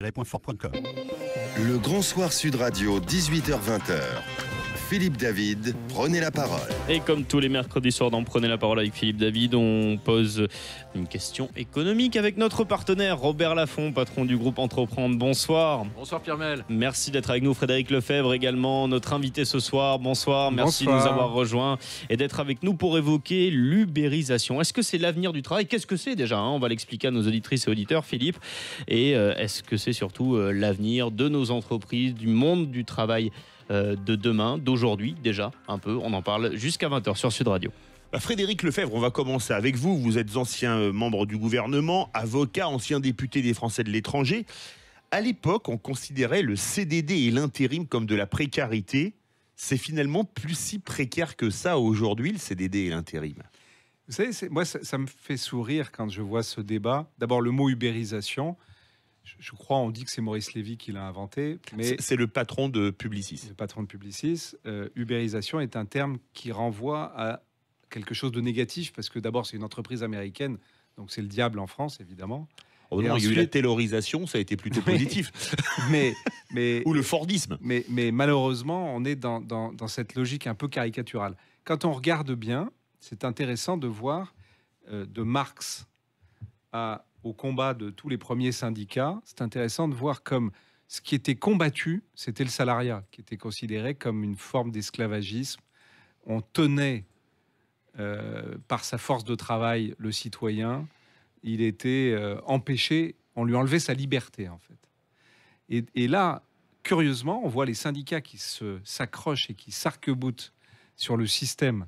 Le Grand Soir Sud Radio, 18 h 20 Philippe David, prenez la parole. Et comme tous les mercredis soirs dans Prenez la parole avec Philippe David, on pose une question économique avec notre partenaire Robert Laffont, patron du groupe Entreprendre. Bonsoir. Bonsoir Pierre Mel. Merci d'être avec nous. Frédéric Lefebvre également, notre invité ce soir. Bonsoir. Merci de nous avoir rejoints et d'être avec nous pour évoquer l'ubérisation. Est-ce que c'est l'avenir du travail Qu'est-ce que c'est déjà hein? On va l'expliquer à nos auditrices et auditeurs, Philippe. Et euh, est-ce que c'est surtout euh, l'avenir de nos entreprises, du monde du travail euh, de demain, d'aujourd'hui déjà, un peu. On en parle jusqu'à 20h sur Sud Radio. Bah, Frédéric Lefebvre, on va commencer avec vous. Vous êtes ancien euh, membre du gouvernement, avocat, ancien député des Français de l'étranger. À l'époque, on considérait le CDD et l'intérim comme de la précarité. C'est finalement plus si précaire que ça aujourd'hui, le CDD et l'intérim. Vous savez, moi, ça, me fait sourire quand je vois ce débat. D'abord, le mot ubérisation je crois, on dit que c'est Maurice Lévy qui l'a inventé. mais C'est le patron de Publicis. Le patron de Publicis. Euh, ubérisation est un terme qui renvoie à quelque chose de négatif, parce que d'abord, c'est une entreprise américaine, donc c'est le diable en France, évidemment. Oh, il y a eu la taylorisation, ça a été plutôt positif. mais, mais, Ou le Fordisme. Mais, mais malheureusement, on est dans, cette logique un peu caricaturale. Quand on regarde bien, c'est intéressant de voir euh, de Marx à au combat de tous les premiers syndicats, c'est intéressant de voir comme ce qui était combattu, c'était le salariat, qui était considéré comme une forme d'esclavagisme. On tenait euh, par sa force de travail le citoyen, il était euh, empêché, on lui enlevait sa liberté en fait. Et, là, curieusement, on voit les syndicats qui se s'accrochent et qui s'arc-boutent sur le système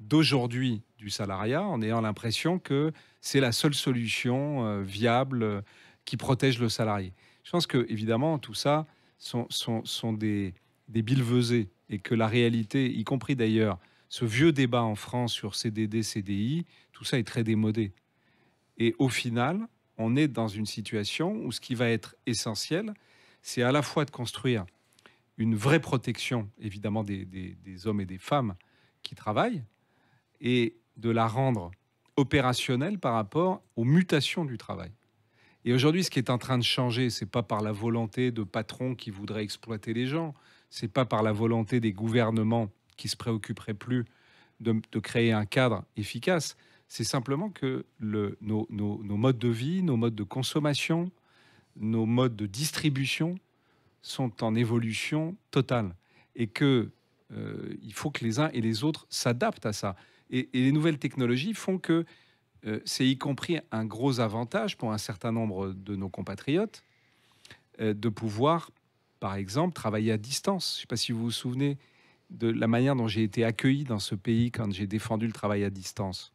d'aujourd'hui du salariat en ayant l'impression que c'est la seule solution euh, viable euh, qui protège le salarié. Je pense que, évidemment, tout ça sont, sont, sont des, des billevesées et que la réalité, y compris d'ailleurs ce vieux débat en France sur CDD, CDI, tout ça est très démodé. Et au final, on est dans une situation où ce qui va être essentiel, c'est à la fois de construire une vraie protection, évidemment, des, des hommes et des femmes qui travaillent, et de la rendre opérationnelle par rapport aux mutations du travail. Et aujourd'hui, ce qui est en train de changer, c'est pas par la volonté de patrons qui voudraient exploiter les gens, c'est pas par la volonté des gouvernements qui se préoccuperaient plus de, créer un cadre efficace. C'est simplement que le, nos, modes de vie, nos modes de consommation, nos modes de distribution sont en évolution totale et qu'il euh, faut que les uns et les autres s'adaptent à ça. Et, les nouvelles technologies font que euh, c'est y compris un gros avantage pour un certain nombre de nos compatriotes euh, de pouvoir, par exemple, travailler à distance. Je ne sais pas si vous vous souvenez de la manière dont j'ai été accueilli dans ce pays quand j'ai défendu le travail à distance.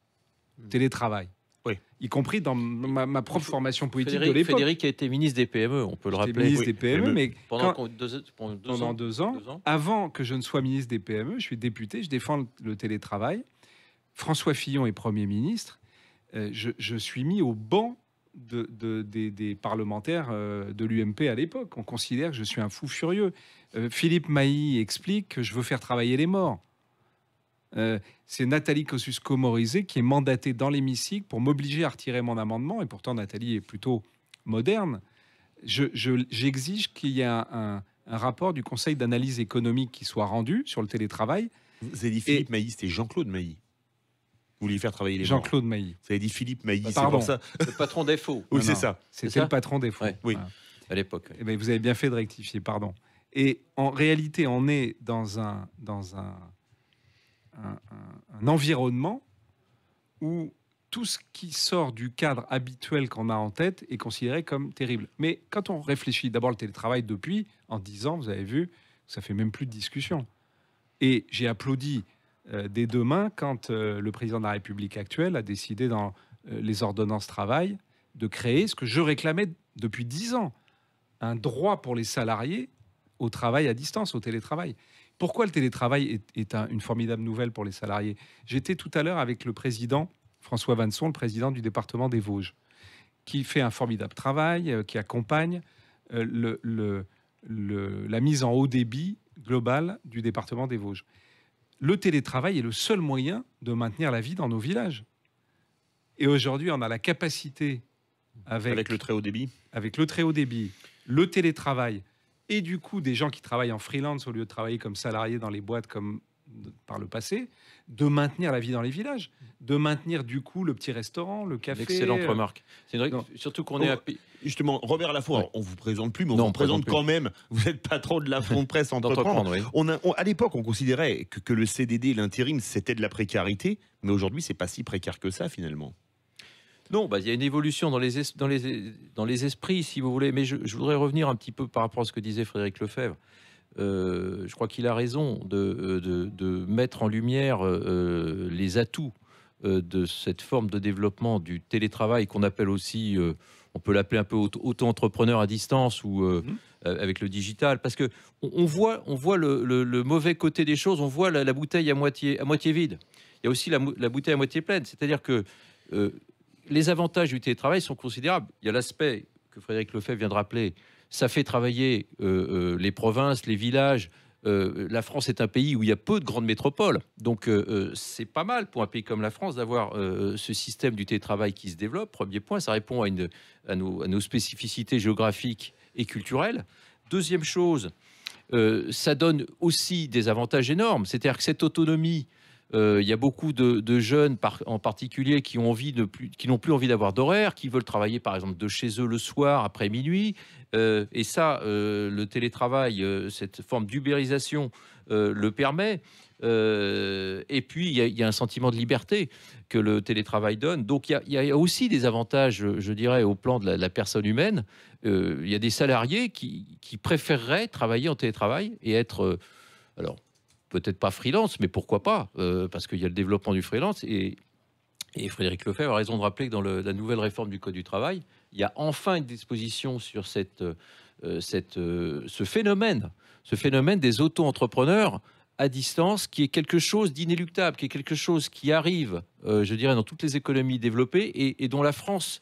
Hmm. Télétravail. Oui. Y compris dans ma, propre formation politique de l'époque. Frédéric a été ministre des PME, on peut le rappeler. Ministre des PME, e. mais pendant, deux, ans, avant que je ne sois ministre des PME, je suis député, je défends le télétravail. François Fillon est Premier ministre, euh, je, suis mis au banc des, parlementaires euh, de l'UMP à l'époque. On considère que je suis un fou furieux. Euh, Philippe Mailly explique que je veux faire travailler les morts. c'est Nathalie Kosciusko-Morizet qui est mandatée dans l'hémicycle pour m'obliger à retirer mon amendement, et pourtant Nathalie est plutôt moderne. J'exige je, qu'il y ait un, rapport du Conseil d'analyse économique qui soit rendu sur le télétravail. Vous avez dit Philippe Mailly, c'était Jean-Claude Mailly. Vous faire travailler les gens. Jean-Claude Mailly. Vous avez dit Philippe Mailly, Pardon. c'est pour ça. Le patron des Oui, c'est ça. C'était le patron des oui, à l'époque. Mais eh ben, vous avez bien fait de rectifier, pardon. Et en réalité, on est dans un, dans un, un, environnement où tout ce qui sort du cadre habituel qu'on a en tête est considéré comme terrible. Mais quand on réfléchit, d'abord le télétravail depuis, en dix ans, vous avez vu, ça fait même plus de discussion. Et j'ai applaudi euh, dès demain quand euh, le président de la République actuelle a décidé dans euh, les ordonnances travail de créer ce que je réclamais depuis dix ans, un droit pour les salariés au travail à distance, au télétravail. Pourquoi le télétravail est, une formidable nouvelle pour les salariés J'étais tout à l'heure avec le président, François Vanson, le président du département des Vosges, qui fait un formidable travail, qui accompagne la mise en haut débit globale du département des Vosges le télétravail est le seul moyen de maintenir la vie dans nos villages. Et aujourd'hui, on a la capacité, avec, avec, le très haut débit, avec le très haut débit, le télétravail, et du coup des gens qui travaillent en freelance au lieu de travailler comme salariés dans les boîtes comme par le passé, de maintenir la vie dans les villages, de maintenir du coup le petit restaurant, le café. Excellente euh, remarque. C'est vrai surtout qu'on est à... Justement, Robert Lafour. on on vous présente plus, mais on vous présente, quand même. Vous êtes patron de la de Presse Entreprendre. On à l'époque, on considérait que, le CDD et l'intérim, c'était de la précarité, mais aujourd'hui, c'est pas si précaire que ça finalement. Non, bah, il y a une évolution dans les, les, dans les esprits, si vous voulez, mais je voudrais revenir un petit peu par rapport à ce que disait Frédéric Lefebvre. Euh, je crois qu'il a raison de, euh, de, mettre en lumière euh, les atouts de cette forme de développement du télétravail qu'on appelle aussi, on peut l'appeler un peu auto-entrepreneur à distance ou mhm. avec le digital, parce que on, voit, on voit le, le, mauvais côté des choses, on voit la, la, bouteille à moitié, à moitié vide. Il y a aussi la, la bouteille à moitié pleine, c'est-à-dire que les avantages du télétravail sont considérables. Il y a l'aspect que Frédéric Lefebvre vient de rappeler, ça fait travailler euh, euh, les provinces, les villages. Euh, la France est un pays où il y a peu de grandes métropoles. Donc c'est pas mal pour un pays comme la France d'avoir ce système du télétravail qui se développe. Premier point, ça répond à, nos, à nos, spécificités géographiques et culturelles. Deuxième chose, ça donne aussi des avantages énormes. C'est-à-dire que cette autonomie euh, il y a beaucoup de, jeunes, en particulier, qui ont envie de plus, qui n'ont plus envie d'avoir d'horaire, qui veulent travailler par exemple de chez eux le soir après minuit. Euh, et ça, euh, le télétravail, cette forme d'ubérisation le permet. et puis, il y, a un sentiment de liberté que le télétravail donne. Donc, il y, a aussi des avantages, je, dirais, au plan de la, personne humaine. Il y a des salariés qui, qui, préféreraient travailler en télétravail et être... alors, peut-être pas freelance, mais pourquoi pas euh, Parce qu'il y a le développement du freelance et, Frédéric Lefebvre a raison de rappeler que dans la nouvelle réforme du Code du travail, il y a enfin une disposition sur cette, euh, cette, euh, ce phénomène, ce phénomène des auto-entrepreneurs à distance, qui est quelque chose d'inéluctable, qui est quelque chose qui arrive, je dirais, dans toutes les économies développées et, et dont la France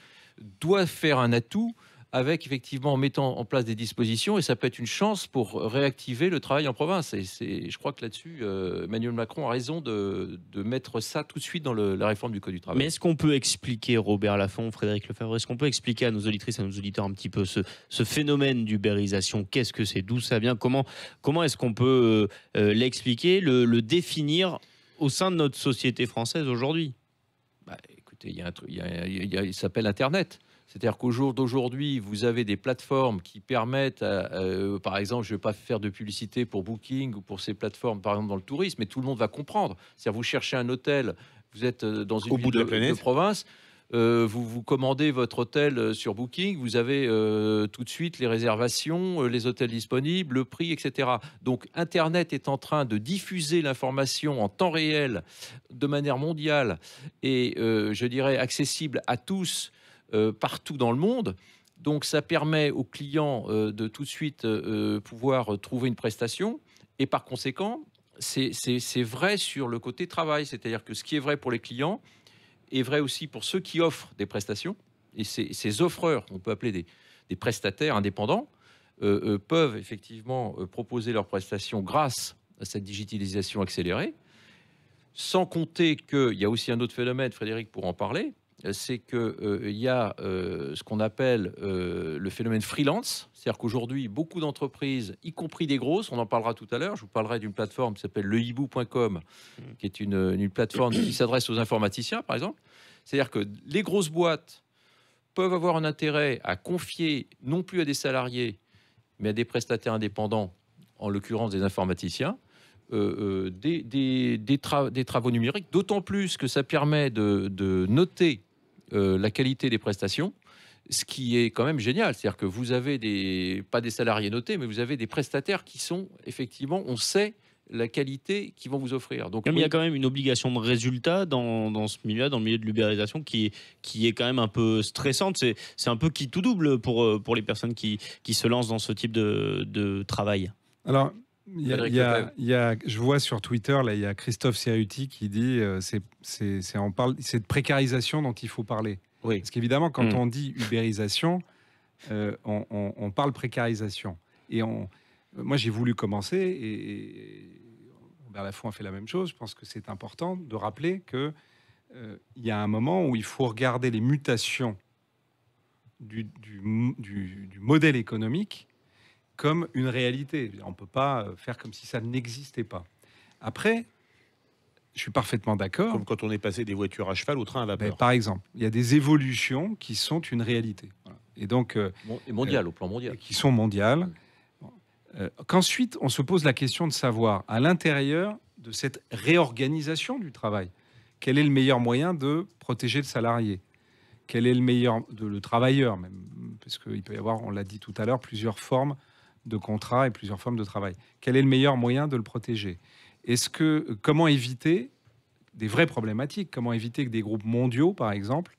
doit faire un atout avec effectivement en mettant en place des dispositions, et ça peut être une chance pour réactiver le travail en province. Et je crois que là-dessus, euh, Emmanuel Macron a raison de, mettre ça tout de suite dans la réforme du Code du travail. Mais est-ce qu'on peut expliquer, Robert Laffont, Frédéric Lefebvre, est-ce qu'on peut expliquer à nos auditrices, à nos auditeurs un petit peu ce, phénomène d'ubérisation Qu'est-ce que c'est D'où ça vient Comment, comment est-ce qu'on peut euh, euh, l'expliquer, le, définir au sein de notre société française aujourd'hui bah, Écoutez, il y a un truc, il s'appelle Internet. C'est-à-dire qu'au jour d'aujourd'hui, vous avez des plateformes qui permettent, euh, euh, par exemple, je ne vais pas faire de publicité pour Booking ou pour ces plateformes, par exemple dans le tourisme, mais tout le monde va comprendre. C'est-à-dire vous cherchez un hôtel, vous êtes euh, dans une ville de, province. vous, vous commandez votre hôtel sur Booking, vous avez tout de suite les réservations, les hôtels disponibles, le prix, etc. Donc Internet est en train de diffuser l'information en temps réel de manière mondiale et je dirais accessible à tous euh, partout dans le monde. Donc ça permet aux clients euh, de tout de suite euh, pouvoir trouver une prestation. Et par conséquent, c'est vrai sur le côté travail, c'est-à-dire que ce qui est vrai pour les clients est vrai aussi pour ceux qui offrent des prestations. Et ces, offreurs, on peut appeler des, prestataires indépendants, peuvent effectivement proposer leurs prestations grâce à cette digitalisation accélérée. Sans compter qu'il y a aussi un autre phénomène, Frédéric pour en parler, c'est qu'il euh, y a euh, ce qu'on appelle euh, le phénomène freelance. C'est-à-dire qu'aujourd'hui, beaucoup d'entreprises, y compris des grosses, on en parlera tout à l'heure, je vous parlerai d'une plateforme qui s'appelle lehibou.com, mm. qui est une, plateforme qui s'adresse aux informaticiens, par exemple. C'est-à-dire que les grosses boîtes peuvent avoir un intérêt à confier non plus à des salariés, mais à des prestataires indépendants, en l'occurrence des informaticiens, des, travaux numériques, d'autant plus que ça permet de noter euh, la qualité des prestations ce qui est quand même génial. C'est-à-dire que vous avez des, pas des salariés notés, mais vous avez des prestataires qui sont effectivement, on sait la qualité qu'ils vont vous offrir. Donc, Il y a quand même une obligation de résultat dans, ce milieu là dans le milieu de l'ubérisation, qui, qui est quand même un peu stressante. C'est un peu qui tout double pour, euh, pour les personnes qui, se lancent dans ce type de, de travail. Alors, je vois sur Twitter, là, il y a Christophe seruti qui dit euh, c'est de précarisation dont il faut parler. Parce qu'évidemment, quand hmm. on dit ubérisation, euh, on, parle précarisation. Et on, moi, j'ai voulu commencer, et, et Robert Lafont a fait la même chose. Je pense que c'est important de rappeler qu'il euh, y a un moment où il faut regarder les mutations du, du, du modèle économique comme une réalité. On ne peut pas euh, faire comme si ça n'existait pas. Après, je suis parfaitement d'accord. Comme quand on est passé des voitures à cheval au train à vapeur. par exemple, il y a des évolutions qui sont une réalité. Et donc. Euh, et mondiales, euh, au plan mondial. Qui sont mondiales. Qu'ensuite, on se pose la question de savoir, à l'intérieur de cette réorganisation du travail, quel est le meilleur moyen de protéger le salarié Quel est le meilleur de le travailleur même Parce qu'il peut y avoir, on l'a dit tout à l'heure, plusieurs formes de contrats et plusieurs formes de travail. Quel est le meilleur moyen de le protéger Est-ce que comment éviter des vraies problématiques Comment éviter que des groupes mondiaux, par exemple,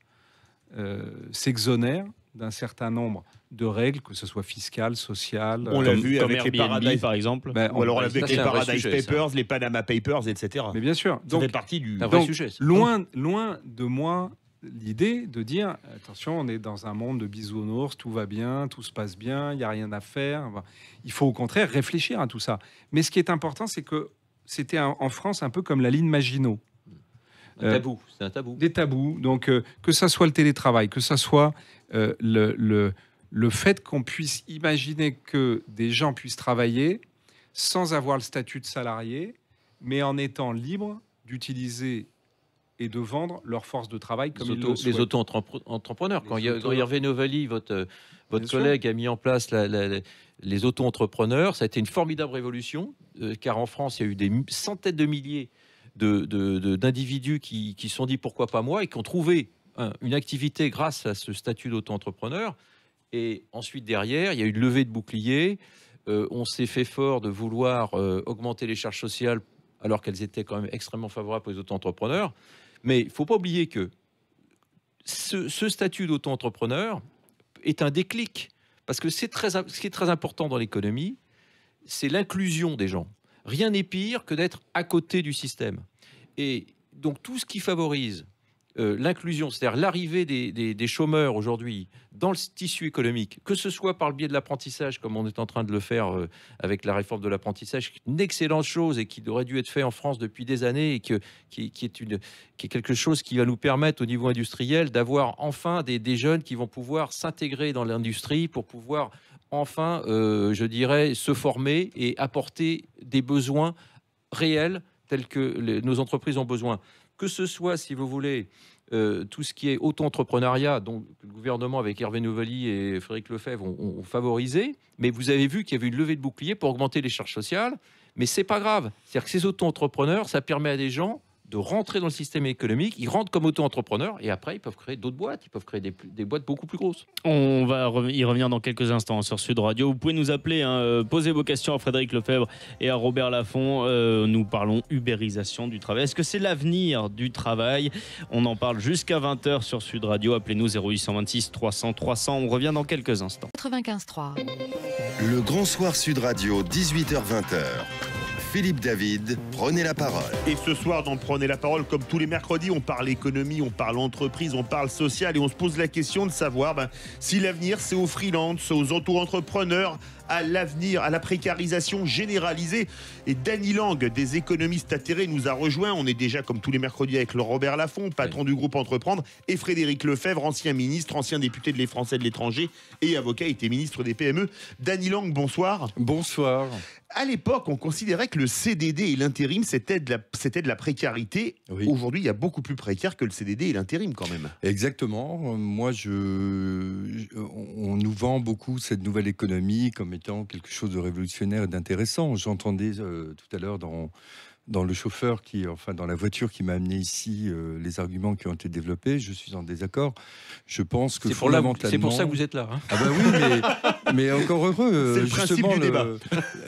euh, s'exonèrent d'un certain nombre de règles, que ce soit fiscales, sociales. On l'a vu avec les Paradise, par exemple. avec les Paradise Papers, les Panama Papers, etc. Mais bien sûr. Donc, du sujet. Loin, loin de moi l'idée de dire attention, on est dans un monde de bisounours, tout va bien, tout se passe bien, il n'y a rien à faire. Il faut au contraire réfléchir à tout ça. Mais ce qui est important, c'est que c'était en France un peu comme la ligne Maginot. Un tabou, euh, c'est un tabou. Des tabous. Donc, euh, que ça soit le télétravail, que ça soit euh, le, le, le, fait qu'on puisse imaginer que des gens puissent travailler sans avoir le statut de salarié, mais en étant libre d'utiliser et de vendre leur force de travail comme les auto, Les auto-entrepreneurs. Quand, Hervé votre, euh, votre collègue, a mis en place les auto-entrepreneurs, ça a été une formidable révolution, euh, car en France, il y a eu des centaines de milliers d'individus qui, se sont dit pourquoi pas moi et qui ont trouvé une activité grâce à ce statut d'auto-entrepreneur. Et ensuite, derrière, il y a eu une levée de boucliers. Euh, on s'est fait fort de vouloir augmenter les charges sociales alors qu'elles étaient quand même extrêmement favorables aux auto-entrepreneurs. Mais il ne faut pas oublier que ce, statut d'auto-entrepreneur est un déclic. Parce que très, ce qui est très important dans l'économie, c'est l'inclusion des gens. Rien n'est pire que d'être à côté du système. Et donc tout ce qui favorise euh, l'inclusion, c'est-à-dire l'arrivée des, chômeurs aujourd'hui dans le tissu économique, que ce soit par le biais de l'apprentissage, comme on est en train de le faire euh, avec la réforme de l'apprentissage, une excellente chose et qui aurait dû être fait en France depuis des années et qui, est qui est quelque chose qui va nous permettre au niveau industriel d'avoir enfin des, des jeunes qui vont pouvoir s'intégrer dans l'industrie pour pouvoir enfin, euh, je dirais, se former et apporter des besoins réels tels que nos entreprises ont besoin que ce soit, si vous voulez, euh, tout ce qui est auto-entrepreneuriat, donc le gouvernement avec Hervé Novelli et Frédéric Lefebvre ont, favorisé, mais vous avez vu qu'il y avait une levée de bouclier pour augmenter les charges sociales, mais c'est pas grave. C'est-à-dire que ces auto-entrepreneurs, ça permet à des gens de rentrer dans le système économique, ils rentrent comme auto-entrepreneurs et après ils peuvent créer d'autres boîtes, ils peuvent créer des, boîtes beaucoup plus grosses. On va y revenir dans quelques instants sur Sud Radio. Vous pouvez nous appeler, posez hein, euh, poser vos questions à Frédéric Lefebvre et à Robert Laffont. Euh, nous parlons ubérisation du travail. Est-ce que c'est l'avenir du travail On en parle jusqu'à 20h sur Sud Radio. Appelez-nous 0826 300 300. On revient dans quelques instants. 95 Le Grand Soir Sud Radio, 18h20. Philippe David, prenez la parole. Et ce soir, dans Prenez la parole, comme tous les mercredis, on parle économie, on parle entreprise, on parle social et on se pose la question de savoir ben, si l'avenir, c'est aux freelances, aux auto-entrepreneurs, à l'avenir, à la précarisation généralisée. Et Dany Lang, des économistes atterrés, nous a rejoints. On est déjà comme tous les mercredis avec le Robert Laffont, patron du groupe Entreprendre, et Frédéric Lefebvre, ancien ministre, ancien député de les Français de l'étranger et avocat, était ministre des PME. Dany Lang, bonsoir. Bonsoir. À l'époque, on considérait que le CDD et l'intérim, c'était de, de, la précarité. Aujourd'hui, il y a beaucoup plus précaire que le CDD et l'intérim quand même. Exactement. Moi, je... on nous vend beaucoup cette nouvelle économie comme étant quelque chose de révolutionnaire et d'intéressant. J'entendais euh, tout à l'heure dans, dans le chauffeur qui, enfin, dans la voiture qui m'a amené ici, euh, les arguments qui ont été développés. Je suis en désaccord. Je pense que c'est fondamentalement. C'est pour ça que vous êtes là. Hein. ah ben oui, mais Mais encore heureux, justement,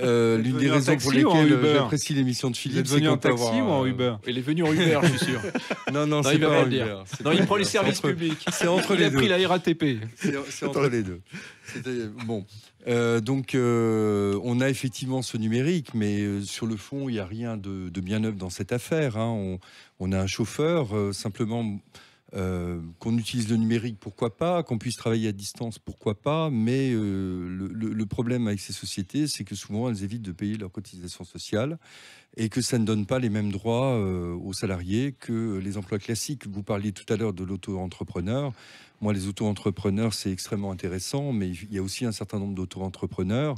euh, l'une des raisons pour lesquelles j'apprécie l'émission de Philippe, c'est qu'on peut Il est venu en taxi ou en euh, Uber Il est venu en Uber, je suis sûr. Non, non, c'est pas en Uber. Non, il prend les services publics. C'est entre les deux. Il a pris la RATP. C'est entre les deux. Bon, euh, donc euh, on a effectivement ce numérique, mais sur le fond, il n'y a rien de, bien neuf dans cette affaire. Hein. on, a un chauffeur, simplement euh, qu'on utilise le numérique, pourquoi pas Qu'on puisse travailler à distance, pourquoi pas Mais euh, le, problème avec ces sociétés, c'est que souvent, elles évitent de payer leurs cotisations sociales et que ça ne donne pas les mêmes droits euh, aux salariés que les emplois classiques. Vous parliez tout à l'heure de l'auto-entrepreneur. Moi, les auto-entrepreneurs, c'est extrêmement intéressant, mais il y a aussi un certain nombre d'auto-entrepreneurs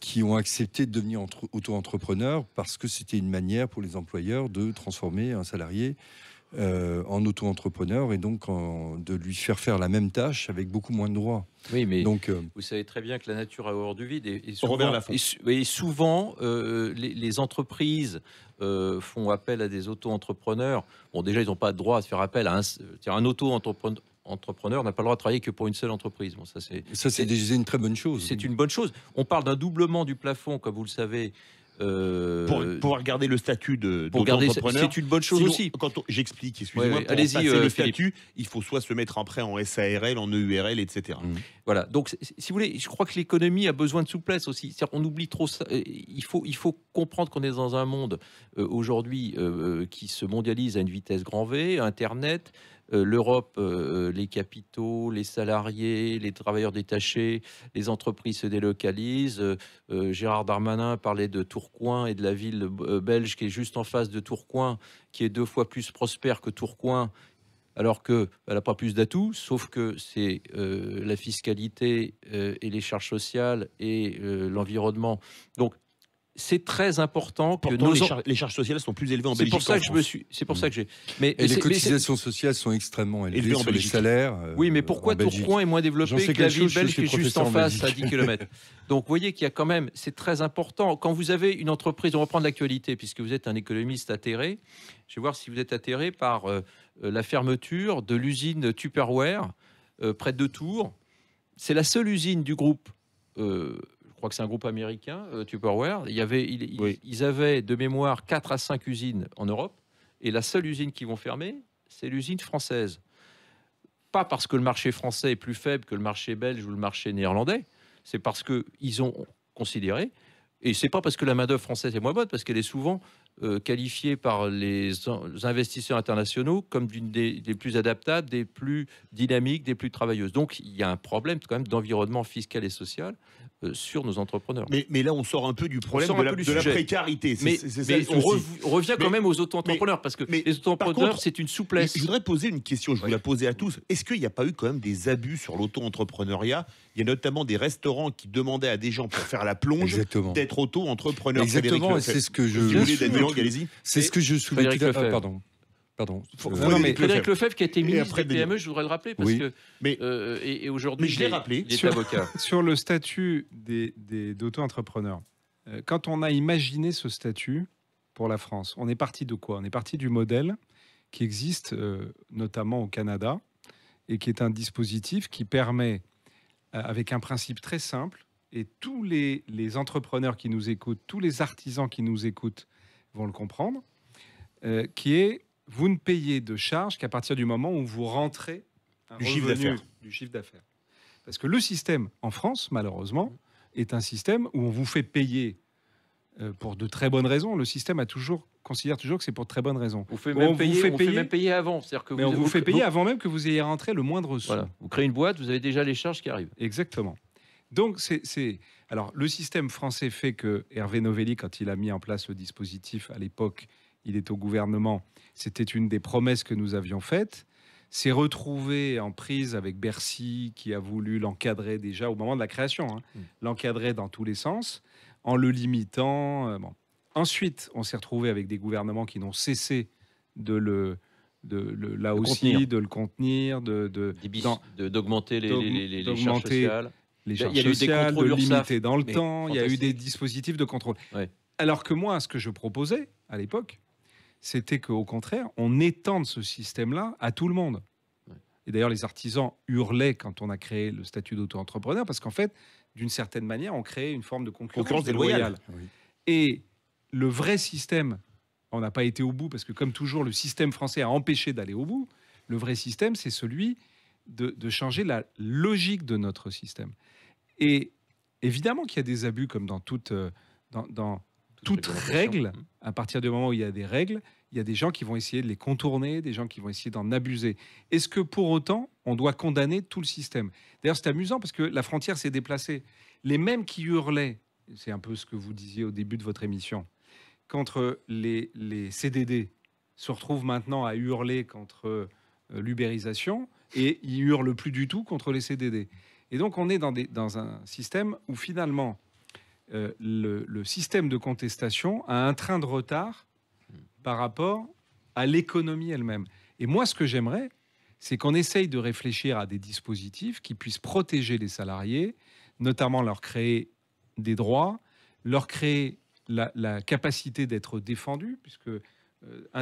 qui ont accepté de devenir auto-entrepreneurs parce que c'était une manière pour les employeurs de transformer un salarié euh, en auto-entrepreneur et donc de lui faire faire la même tâche avec beaucoup moins de droits. Oui, mais donc, euh, vous savez très bien que la nature a hors du vide. Et, et souvent, souvent euh, les, entreprises font appel à des auto-entrepreneurs. Bon, déjà, ils n'ont pas le droit à se faire appel à un, un auto-entrepreneur entrepreneur n'a pas le droit de travailler que pour une seule entreprise. Bon, ça, c'est, ça, c'est déjà une très bonne chose. C'est une bonne chose. On parle d'un doublement du plafond, comme vous le savez, euh, pour pouvoir garder le statut de pour garder c'est une bonne chose aussi quand j'explique excusez-moi allez-y euh, le statut il faut soit se mettre en prêt en SARL en EURL etc mmh. voilà donc si vous voulez je crois que l'économie a besoin de souplesse aussi on oublie trop ça euh, il faut il faut comprendre qu'on est dans un monde aujourd'hui qui se mondialise à une vitesse grand V internet euh, l'Europe, euh, euh, les capitaux, les salariés, les travailleurs détachés, les entreprises se délocalisent. Gérard Darmanin parlait de Tourcoing et de la ville belge qui est juste en face de Tourcoing, qui est deux fois plus prospère que Tourcoing, alors qu'elle bah, n'a pas plus d'atouts, sauf que c'est la fiscalité et les charges sociales et l'environnement. Donc c'est très important que les, charges sociales sont plus élevées en Belgique. C'est pour ça que je me suis. C'est pour ça mmh. que j'ai. Mais et les cotisations sociales sont extrêmement élevées, sur les salaires. Euh, oui, mais pourquoi Tourcoing est moins développé que la ville belge qui est juste en, face à 10 km Donc, vous voyez qu'il y a quand même. C'est très important quand vous avez une entreprise. On reprend l'actualité puisque vous êtes un économiste atterré. Je vais voir si vous êtes atterré par euh, euh, la fermeture de l'usine Tupperware près de Tours. C'est la seule usine du groupe que c'est un groupe américain, euh, Tupperware. Il y avait, Ils avaient de mémoire 4 à 5 usines en Europe, et la seule usine qu'ils vont fermer, c'est l'usine française. Pas parce que le marché français est plus faible que le marché belge ou le marché néerlandais, c'est parce qu'ils ont considéré, et c'est pas parce que la main-d'œuvre française est moins bonne, parce qu'elle est souvent euh, qualifiée par les, investisseurs internationaux comme d'une des, plus adaptables, des plus dynamiques, des plus travailleuses. Donc il y a un problème quand même d'environnement fiscal et social euh, sur nos entrepreneurs. Mais, mais, là, on sort un peu du problème de, la, précarité. Mais, on revient quand même aux auto-entrepreneurs parce que les auto-entrepreneurs, c'est une souplesse. Je voudrais poser une question, je vous la poser à tous. Est-ce qu'il n'y a pas eu quand même des abus sur l'auto-entrepreneuriat Il y a notamment des restaurants qui demandaient à des gens pour faire la plonge d'être auto-entrepreneurs. Exactement, c'est ce que je, je voulais c'est ce que je souligne. Euh, ah, pardon. Pardon. Frédéric Lefebvre qui a été ministre après, des PME, je voudrais le rappeler parce que mais, euh, et, aujourd'hui je l'ai rappelé sur, le statut des, d'auto-entrepreneurs. Euh, quand on a imaginé ce statut pour la France, on est parti de quoi On est parti du modèle qui existe notamment au Canada et qui est un dispositif qui permet avec un principe très simple et tous les entrepreneurs qui nous écoutent, tous les artisans qui nous écoutent vont le comprendre, euh, qui est vous ne payez de charges qu'à partir du moment où vous rentrez du chiffre d'affaires. Parce que le système en France, malheureusement, est un système où on vous fait payer euh, pour de très bonnes raisons. Le système a toujours considère toujours que c'est pour de très bonnes raisons. On, fait vous fait payer, avant, que vous, on fait payer avant même que vous ayez rentré le moindre sou. Voilà. Vous créez une boîte, vous avez déjà les charges qui arrivent. Exactement. Donc c'est alors, le système français fait que Hervé Novelli, quand il a mis en place le dispositif à l'époque, il est au gouvernement, c'était une des promesses que nous avions faites s'est retrouvé en prise avec Bercy, qui a voulu l'encadrer déjà au moment de la création, hein, mm. l'encadrer dans tous les sens, en le limitant. Euh, bon. Ensuite, on s'est retrouvé avec des gouvernements qui n'ont cessé de le, de, le, là aussi, contenir. de le contenir, de d'augmenter de, les, les, les, les charges sociales les charges il y a sociales, eu des de limiter dans le temps, il y a eu des dispositifs de contrôle. Alors que moi, ce que je proposais à l'époque, c'était qu'au contraire, on étende ce système-là à tout le monde. Et d'ailleurs, les artisans hurlaient quand on a créé le statut d'auto-entrepreneur, parce qu'en fait, d'une certaine manière, on crée une forme de concurrence, déloyale. Et le vrai système, on n'a pas été au bout, parce que comme toujours, le système français a empêché d'aller au bout, le vrai système, c'est celui de, changer la logique de notre système. Et évidemment qu'il y a des abus comme dans toute, euh, dans, règle. Mmh. À partir du moment où il y a des règles, il y a des gens qui vont essayer de les contourner, des gens qui vont essayer d'en abuser. Est-ce que pour autant, on doit condamner tout le système D'ailleurs, c'est amusant parce que la frontière s'est déplacée. Les mêmes qui hurlaient, c'est un peu ce que vous disiez au début de votre émission, contre les, les CDD, se retrouvent maintenant à hurler contre euh, l'ubérisation, et ils hurlent plus du tout contre les CDD. Et donc on est dans, un système où finalement euh, le, système de contestation a un train de retard par rapport à l'économie elle-même. Et moi ce que j'aimerais, c'est qu'on essaye de réfléchir à des dispositifs qui puissent protéger les salariés, notamment leur créer des droits, leur créer la, capacité d'être défendus, puisque euh,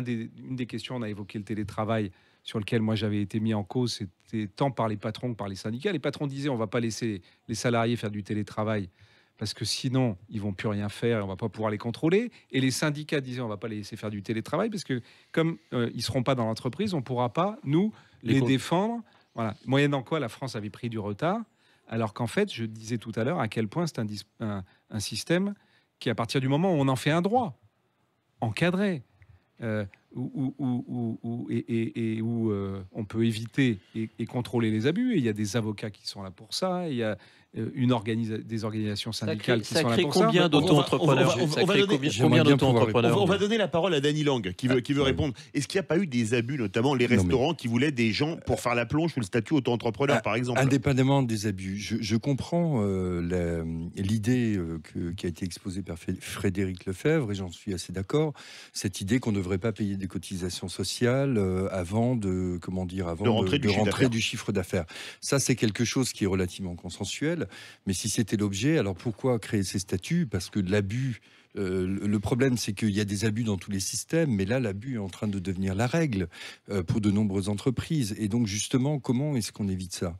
une des questions, on a évoqué le télétravail, sur lequel moi j'avais été mis en cause, c'était tant par les patrons que par les syndicats. Les patrons disaient on va pas laisser les salariés faire du télétravail parce que sinon ils vont plus rien faire et on va pas pouvoir les contrôler. Et les syndicats disaient on va pas les laisser faire du télétravail parce que comme ils euh, ils seront pas dans l'entreprise, on pourra pas nous les, défendre. Voilà. Moyennant quoi la France avait pris du retard, alors qu'en fait je disais tout à l'heure à quel point c'est un, système qui à partir du moment où on en fait un droit encadré. Euh, où, et, où euh, on peut éviter et, contrôler les abus. Et il y a des avocats qui sont là pour ça. Il y a, euh, une des organisations syndicales crée, qui combien d'auto-entrepreneurs on, va donner la parole à Dany Lang qui veut, ah. qui veut répondre. Est-ce qu'il n'y a pas eu des abus, notamment les restaurants qui voulaient des gens pour faire la plonge ou le statut auto-entrepreneur, par exemple Indépendamment des abus, je, comprends euh, l'idée euh, qui a été exposée par Frédéric Lefebvre, et j'en suis assez d'accord, cette idée qu'on ne devrait pas payer des cotisations sociales avant de, comment dire, avant de, rentrer, du chiffre d'affaires. Ça, c'est quelque chose qui est relativement consensuel mais si c'était l'objet, alors pourquoi créer ces statuts Parce que l'abus. Euh, le problème, c'est qu'il y a des abus dans tous les systèmes, mais là, l'abus est en train de devenir la règle euh, pour de nombreuses entreprises. Et donc, justement, comment est-ce qu'on évite ça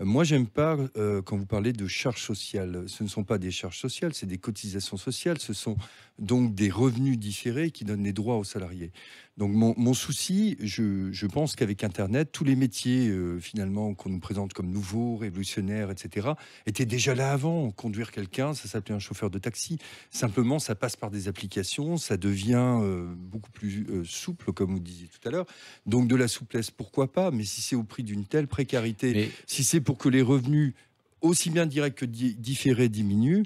euh, Moi, j'aime pas quand vous parlez de charges sociales. Ce ne sont pas des charges sociales, c'est des cotisations sociales. Ce sont donc des revenus différés qui donnent des droits aux salariés. Donc mon, souci, je, pense qu'avec Internet, tous les métiers euh, finalement qu'on nous présente comme nouveaux, révolutionnaires, etc., étaient déjà là avant. Conduire quelqu'un, ça s'appelait un chauffeur de taxi. Simplement, ça passe par des applications, ça devient euh, beaucoup plus euh, souple, comme vous disiez tout à l'heure. Donc de la souplesse, pourquoi pas Mais si c'est au prix d'une telle précarité, si c'est pour que les revenus aussi bien directs que différés diminuent,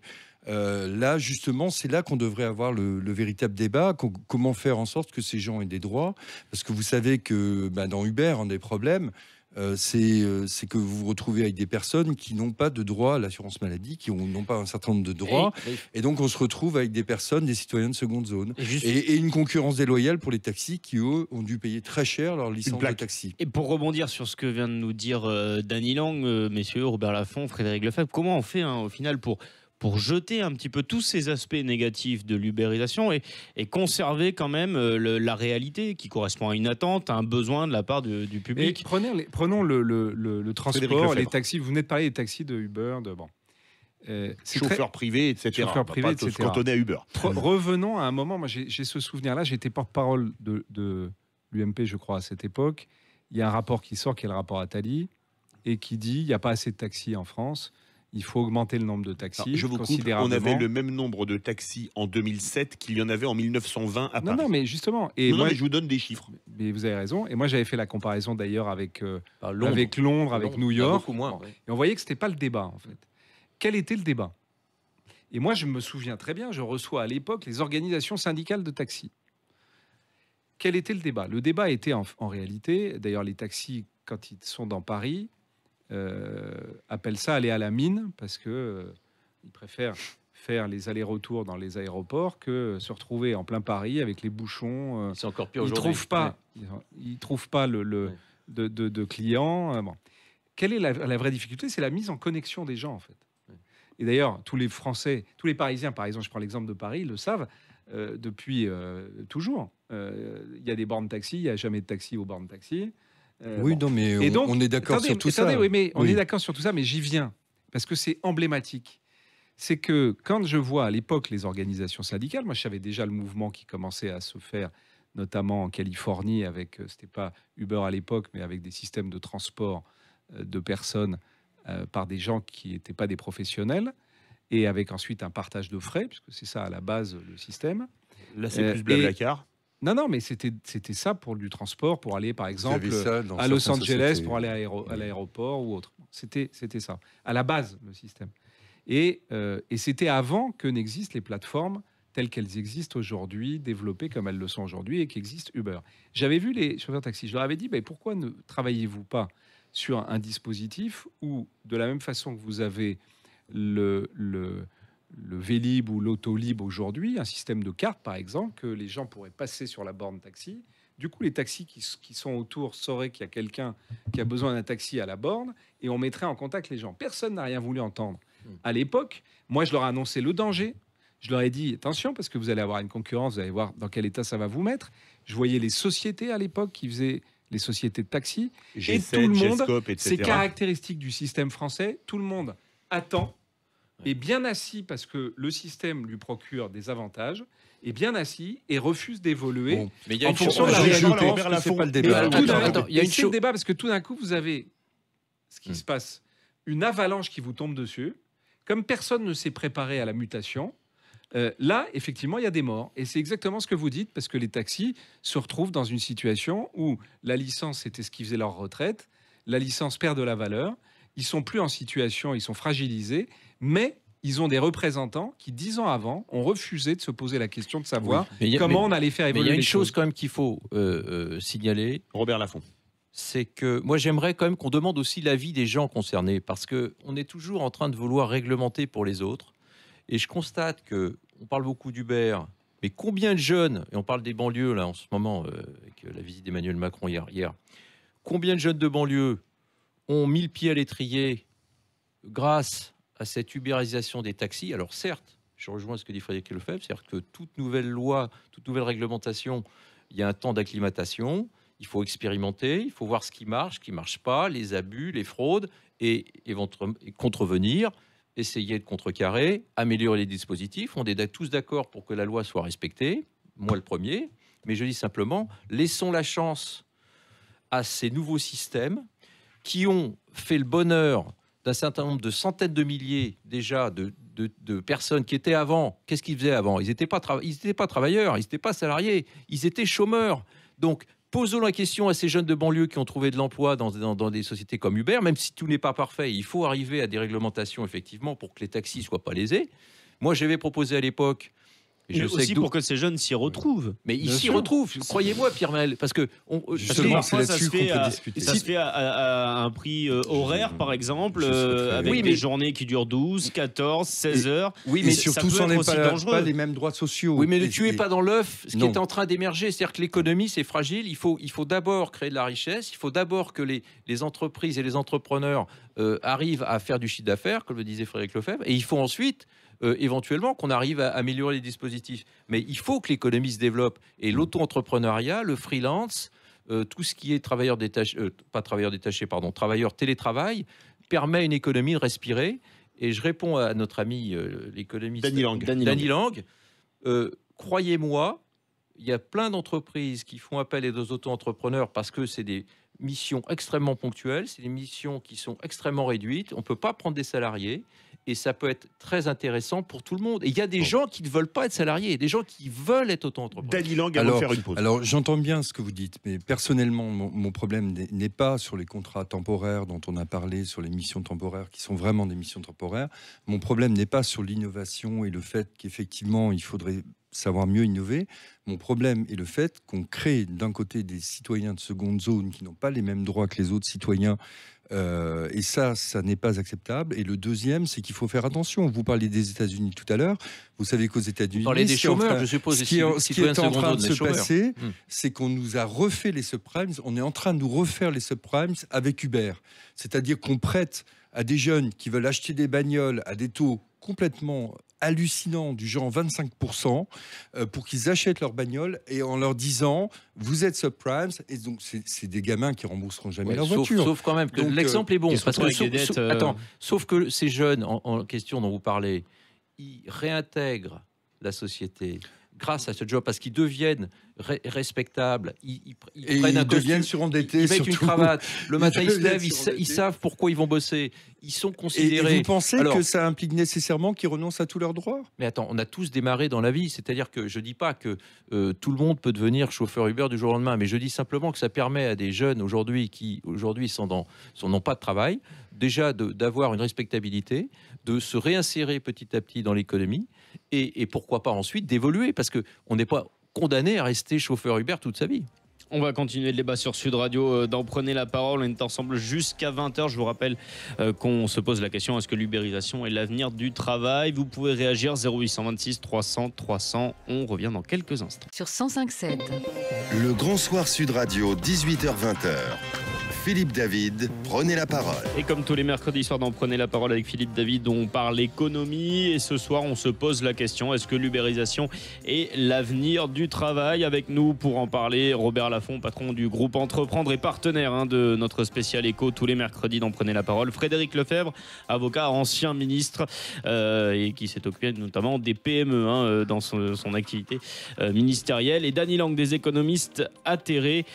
euh, là, justement, c'est là qu'on devrait avoir le, véritable débat. Comment faire en sorte que ces gens aient des droits Parce que vous savez que bah, dans Uber, un des problèmes, euh, C'est, euh, c'est que vous vous retrouvez avec des personnes qui n'ont pas de droit à l'assurance maladie, qui n'ont pas un certain nombre de eh droits. Et donc, on se retrouve avec des personnes, des citoyens de seconde zone. Et, une concurrence déloyale pour les taxis qui, eux, ont dû payer très cher leur licence de taxi. Et pour rebondir sur ce que vient de nous dire euh, Danny Lang, messieurs, Robert Laffont, Frédéric Lefebvre, comment on fait hein, au final pour pour jeter un petit peu tous ces aspects négatifs de l'ubérisation et, conserver quand même euh, la réalité qui correspond à une attente, à un besoin de la part du, public. prenons, prenons le, transport, les taxis. Vous venez de parler des taxis de Uber, de bon. Euh, chauffeur privé, etc. Chauffeur privé, à Uber. revenons à un moment, moi j'ai ce souvenir-là, j'étais porte-parole de, de l'UMP, je crois, à cette époque. Il y a un rapport qui sort, qui est le rapport Attali, et qui dit il n'y a pas assez de taxis en France il faut augmenter le nombre de taxis. je vous considère. on avait le même nombre de taxis en 2007 qu'il y en avait en 1920 à Paris. Non, non, mais justement. Et moi, je vous donne des chiffres. Mais vous avez raison. Et moi, j'avais fait la comparaison d'ailleurs avec, euh, bah, Londres. avec Londres, avec New bah, York. Beaucoup moins. Et on voyait que ce n'était pas le débat, en fait. Quel était le débat Et moi, je me souviens très bien, je reçois à l'époque les organisations syndicales de taxis. Quel était le débat Le débat était en réalité, d'ailleurs, les taxis, quand ils sont dans Paris, euh, appellent ça aller à la mine parce que euh, ils préfèrent faire les allers-retours dans les aéroports que se retrouver en plein Paris avec les bouchons. Euh, C'est encore pire aujourd'hui. Ils trouvent pas, trouvent pas le, de, clients. Quelle est la, vraie difficulté C'est la mise en connexion des gens en fait. Et d'ailleurs, tous les Français, tous les Parisiens, par exemple, je prends l'exemple de Paris, le savent depuis toujours. Il y a des bornes taxi, il n'y a jamais de taxi aux bornes taxi. Euh, oui, non, mais on, est d'accord sur tout ça. Oui, mais on est d'accord sur tout ça, mais j'y viens parce que c'est emblématique. C'est que quand je vois à l'époque les organisations syndicales, moi je savais déjà le mouvement qui commençait à se faire, notamment en Californie, avec, euh, c'était pas Uber à l'époque, mais avec des systèmes de transport euh, de personnes par des gens qui n'étaient pas des professionnels, et avec ensuite un partage de frais, puisque c'est ça à la base le système. Là, c'est plus Blablacar. Non, non, mais c'était ça pour du transport, pour aller par exemple à Los Angeles, pour aller à l'aéroport ou autre. C'était ça, à la base, le système. Et, euh, et c'était avant que n'existent les plateformes telles qu'elles existent aujourd'hui, développées comme elles le sont aujourd'hui et qu'existe Uber. J'avais vu les chauffeurs taxi, je leur avais dit, pourquoi ne travaillez-vous pas sur un dispositif où, de la même façon que vous avez le, le le Vélib ou l'Autolib aujourd'hui, un système de cartes par exemple, que les gens pourraient passer sur la borne taxi. Du coup, les taxis qui, sont autour sauraient qu'il y a quelqu'un qui a besoin d'un taxi à la borne et on mettrait en contact les gens. Personne n'a rien voulu entendre. Hmm. À l'époque, moi, je leur ai annoncé le danger. Je leur ai dit attention parce que vous allez avoir une concurrence, vous allez voir dans quel état ça va vous mettre. Je voyais les sociétés à l'époque qui faisaient les sociétés de taxi J'ai tout le monde. C'est caractéristique du système français, tout le monde attend est bien assis parce que le système lui procure des avantages, est bien assis et refuse d'évoluer bon, y a une fonction de la réalité. C'est le débat. Il y a une débat parce que tout d'un coup, vous avez ce qui hmm. se passe, une avalanche qui vous tombe dessus. Comme personne ne s'est préparé à la mutation, euh, là, effectivement, il y a des morts. Et c'est exactement ce que vous dites, parce que les taxis se retrouvent dans une situation où la licence, c'était ce qui faisait leur retraite, la licence perd de la valeur, ils sont plus en situation, ils sont fragilisés, mais ils ont des représentants qui, dix ans avant, ont refusé de se poser la question de savoir comment on allait faire évoluer. il y a une chose quand même qu'il faut euh, euh, signaler. Robert Laffont. C'est que moi j'aimerais quand même qu'on demande aussi l'avis des gens concernés parce que on est toujours en train de vouloir réglementer pour les autres et je constate que on parle beaucoup d'Uber, mais combien de jeunes et on parle des banlieues là en ce moment euh, avec la visite d'Emmanuel Macron hier, hier, combien de jeunes de banlieues ont mis le pied à l'étrier grâce à cette ubérisation des taxis. Alors certes, je rejoins ce que dit Frédéric Lefebvre, c'est-à-dire que toute nouvelle loi, toute nouvelle réglementation, il y a un temps d'acclimatation, il faut expérimenter, il faut voir ce qui marche, ce qui ne marche pas, les abus, les fraudes, et, et contrevenir, essayer de contrecarrer, améliorer les dispositifs. On est tous d'accord pour que la loi soit respectée, moi le premier, mais je dis simplement, laissons la chance à ces nouveaux systèmes qui ont fait le bonheur d'un certain nombre de centaines de milliers déjà de, personnes qui étaient avant. Qu'est-ce qu'ils faisaient avant Ils n'étaient pas, pas travailleurs, ils n'étaient pas salariés, ils étaient chômeurs. Donc, posons la question à ces jeunes de banlieue qui ont trouvé de l'emploi dans, des sociétés comme Uber, même si tout n'est pas parfait, il faut arriver à des réglementations, effectivement, pour que les taxis soient pas lésés. Moi, j'avais proposé à l'époque et aussi pour que ces jeunes s'y retrouvent. Mais ils s'y retrouvent, croyez-moi, Pierre Maël, parce que on, justement, euh, Ça se fait à, un prix euh, horaire, par exemple, euh, avec des journées qui durent 12, 14, 16 heures. Oui, mais surtout, ça peut pas, les mêmes droits sociaux. Oui, mais ne tuez pas dans l'œuf ce qui est en train d'émerger. C'est-à-dire que l'économie, c'est fragile. Il faut, il faut d'abord créer de la richesse. Il faut d'abord que les, les entreprises et les entrepreneurs arrivent à faire du chiffre d'affaires, comme le disait Frédéric Lefebvre. Et il faut ensuite euh, éventuellement qu'on arrive à améliorer les dispositifs. Mais il faut que l'économie se développe. Et l'auto-entrepreneuriat, le freelance, euh, tout ce qui est travailleur détaché, euh, pas travailleur détaché pardon, travailleurs télétravail, permet une économie de respirer. Et je réponds à notre ami l'économiste Danny Lang. Lang. Lang croyez-moi, il y a plein d'entreprises qui font appel à des auto-entrepreneurs parce que c'est des missions extrêmement ponctuelles, c'est des missions qui sont extrêmement réduites. On ne peut pas prendre des salariés et ça peut être très intéressant pour tout le monde. Et il y a des gens qui ne veulent pas être salariés, des gens qui veulent être auto-entrepreneurs. Lang alors, faire une pause. Alors j'entends bien ce que vous dites, mais personnellement, mon problème n'est pas sur les contrats temporaires dont on a parlé, sur les missions temporaires qui sont vraiment des missions temporaires. Mon problème n'est pas sur l'innovation et le fait qu'effectivement il faudrait savoir mieux innover. Mon problème est le fait qu'on crée d'un côté des citoyens de seconde zone qui n'ont pas les mêmes droits que les autres citoyens. Euh, et ça, ça n'est pas acceptable. Et le deuxième, c'est qu'il faut faire attention. Vous parlez des États-Unis tout à l'heure. Vous savez qu'aux États-Unis, parlez des chômeurs, je suppose. Ce qui est, en train de se passer, hmm. c'est qu'on nous a refait les subprimes. On est en train de nous refaire les subprimes avec Uber. C'est-à-dire qu'on prête à des jeunes qui veulent acheter des bagnoles à des taux complètement hallucinant du genre 25% euh, pour qu'ils achètent leur bagnole et en leur disant vous êtes subprimes et donc c'est des gamins qui rembourseront jamais leur voiture. Sauf quand même que euh, l'exemple est bon parce que sauf, euh. sauf, que ces jeunes en, en, question dont vous parlez, ils réintègrent la société grâce à ce job parce qu'ils deviennent respectable, Ils, prennent un deviennent surendettés. Ils mettent une cravate. Le matin, ils savent pourquoi ils vont bosser. Ils sont considérés. Et, vous pensez que ça implique nécessairement qu'ils renoncent à tous leurs droits Mais attends, on a tous démarré dans la vie. C'est-à-dire que je ne dis pas que euh, tout le monde peut devenir chauffeur Uber du jour au lendemain, mais je dis simplement que ça permet à des jeunes aujourd'hui qui aujourd'hui sont dans, sont n'ont pas de travail, déjà d'avoir une respectabilité, de se réinsérer petit à petit dans l'économie et, et pourquoi pas ensuite d'évoluer parce que on n'est pas condamné à rester chauffeur Uber toute sa vie. On va continuer le débat sur Sud Radio. Euh, d'en prenez la parole. On est ensemble jusqu'à 20h. Je vous rappelle euh, qu'on se pose la question est-ce que l'ubérisation est l'avenir du travail Vous pouvez réagir 0826 300 300. On revient dans quelques instants. Sur 1057. Le grand soir Sud Radio, 18h-20h. Philippe David, prenez la parole. Et comme tous les mercredis soirs d'en Prenez la parole avec Philippe David, on parle économie et ce soir on se pose la question est-ce que l'ubérisation est l'avenir du travail Avec nous pour en parler, Robert Laffont, patron du groupe Entreprendre et partenaire hein, de notre spécial éco tous les mercredis d'en Prenez la parole. Frédéric Lefebvre, avocat, ancien ministre euh, et qui s'est occupé notamment des PME hein, euh, dans son, activité euh, ministérielle. Et Dany Lang, des économistes atterrés.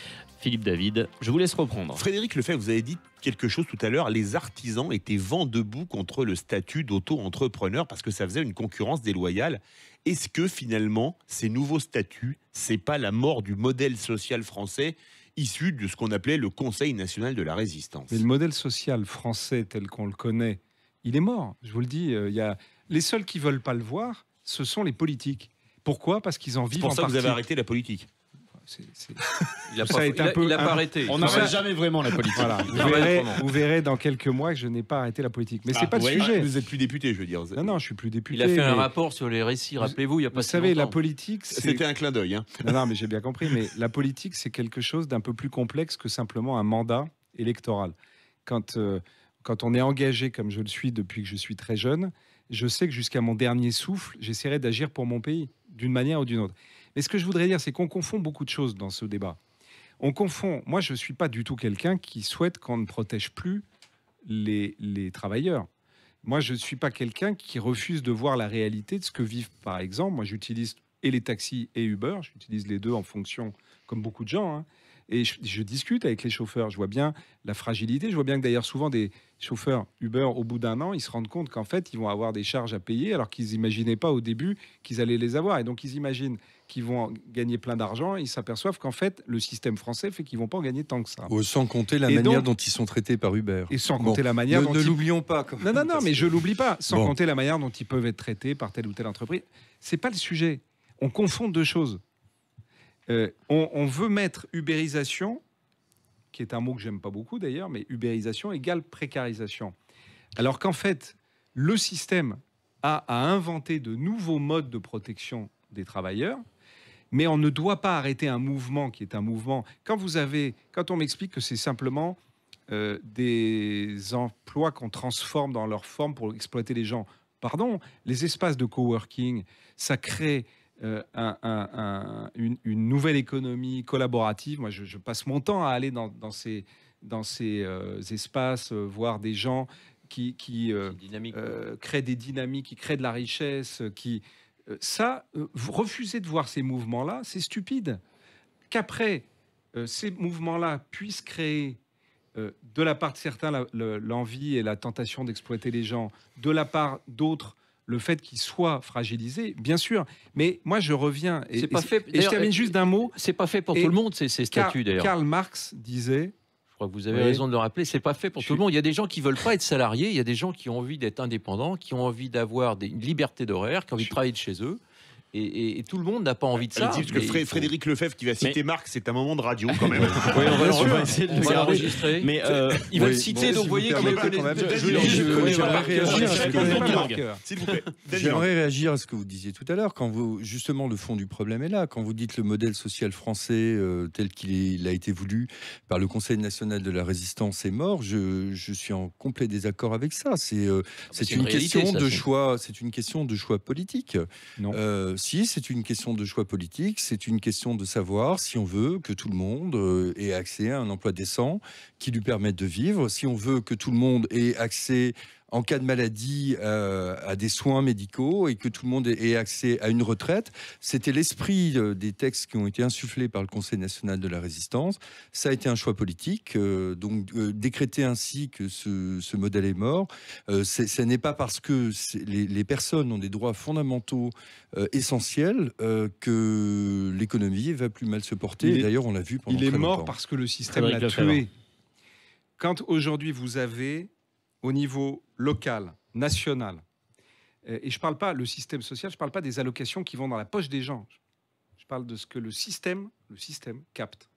Philippe David, je vous laisse reprendre. Frédéric Lefebvre, vous avez dit quelque chose tout à l'heure, les artisans étaient vent debout contre le statut d'auto-entrepreneur parce que ça faisait une concurrence déloyale. Est-ce que finalement, ces nouveaux statuts, c'est pas la mort du modèle social français issu de ce qu'on appelait le Conseil national de la résistance le modèle social français tel qu'on le connaît, il est mort. Je vous le dis, euh, il y a... les seuls qui veulent pas le voir, ce sont les politiques. Pourquoi Parce qu'ils en vivent. C'est pour ça que vous avez arrêté la politique. Il a, pas, arrêté. On n'arrête jamais vraiment la politique. Vous, verrez, dans quelques mois que je n'ai pas arrêté la politique. Mais ce c'est ah, pas le sujet. Vous êtes plus député, je veux dire. Non, non, je suis plus député. Il a fait un rapport sur les récits, rappelez-vous, il y a pas Vous savez, la politique. C'était un clin d'œil. Hein. Non, mais j'ai bien compris. Mais la politique, c'est quelque chose d'un peu plus complexe que simplement un mandat électoral. Quand, euh, quand on est engagé, comme je le suis depuis que je suis très jeune, je sais que jusqu'à mon dernier souffle, j'essaierai d'agir pour mon pays, d'une manière ou d'une autre. Mais ce que je voudrais dire, c'est qu'on confond beaucoup de choses dans ce débat. On confond. Moi, je ne suis pas du tout quelqu'un qui souhaite qu'on ne protège plus les, travailleurs. Moi, je ne suis pas quelqu'un qui refuse de voir la réalité de ce que vivent, par exemple. Moi, j'utilise et les taxis et Uber. J'utilise les deux en fonction, comme beaucoup de gens. Hein, et je, discute avec les chauffeurs, je vois bien la fragilité, je vois bien que d'ailleurs souvent des chauffeurs Uber, au bout d'un an, ils se rendent compte qu'en fait, ils vont avoir des charges à payer alors qu'ils n'imaginaient pas au début qu'ils allaient les avoir. Et donc, ils imaginent qu'ils vont gagner plein d'argent, ils s'aperçoivent qu'en fait, le système français fait qu'ils vont pas en gagner tant que ça. sans compter la manière dont ils sont traités par Uber. Et sans compter la manière dont... Ne l'oublions pas. non, non, non, mais je je l'oublie pas. Sans compter la manière dont ils peuvent être traités par telle ou telle entreprise. Ce n'est pas le sujet. On confond deux choses. Euh, on, veut mettre ubérisation, qui est un mot que j'aime pas beaucoup d'ailleurs, mais ubérisation égale précarisation. Alors qu'en fait, le système a à inventer de nouveaux modes de protection des travailleurs, mais on ne doit pas arrêter un mouvement qui est un mouvement. Quand vous avez, quand on m'explique que c'est simplement euh, des emplois qu'on transforme dans leur forme pour exploiter les gens. Pardon, les espaces de coworking, ça crée euh, une, nouvelle économie collaborative. Moi, je, passe mon temps à aller dans, ces, dans ces euh, espaces, euh, voir des gens qui, créent des dynamiques, qui créent de la richesse. Qui, ça, refusez de voir ces mouvements-là, c'est stupide. Qu'après, ces mouvements-là puissent créer de la part de certains l'envie et la tentation d'exploiter les gens, de la part d'autres le fait qu'il soit fragilisé, bien sûr. Mais moi, je reviens et, je termine juste d'un mot. C'est pas fait pour tout le monde ces, statuts d'ailleurs. Karl Marx disait. Je crois que vous avez raison de le rappeler, c'est pas fait pour tout le monde. Il y a des gens qui veulent pas être salariés, il y a des gens qui ont envie d'être indépendants, qui ont envie d'avoir une liberté d'horaire, qui ont envie de travailler de chez eux. Et, tout le monde n'a pas envie de ça. parce que Frédéric Lefebvre qui va citer Marc, c'est un moment de radio quand même. oui, on va, essayer de le Mais il va le euh, citer, donc vous voyez qu'il le connaît. J'aimerais réagir à ce que vous disiez tout à l'heure, quand vous justement le fond du problème est là, quand vous dites le modèle social français euh, tel qu'il a été voulu par le Conseil national de la résistance est mort. Je, suis en complet désaccord avec ça. C'est euh, ah, une, question de choix. C'est une question de choix politique c'est une question de choix politique, c'est une question de savoir si on veut que tout le monde euh, ait accès à un emploi décent qui lui permette de vivre, si on veut que tout le monde ait accès en cas de maladie euh, à des soins médicaux et que tout le monde ait accès à une retraite. C'était l'esprit euh, des textes qui ont été insufflés par le Conseil national de la résistance. Ça a été un choix politique. Euh, donc décréter ainsi que ce, modèle est mort, ce n'est pas parce que les, personnes ont des droits fondamentaux essentiels que l'économie va plus mal se porter. D'ailleurs, on l'a vu pendant Il est mort parce que le système l'a tué. Quand aujourd'hui vous avez au niveau local, national, euh, et je ne parle pas le système social, je ne parle pas des allocations qui vont dans la poche des gens. Je parle de ce que le système, le système capte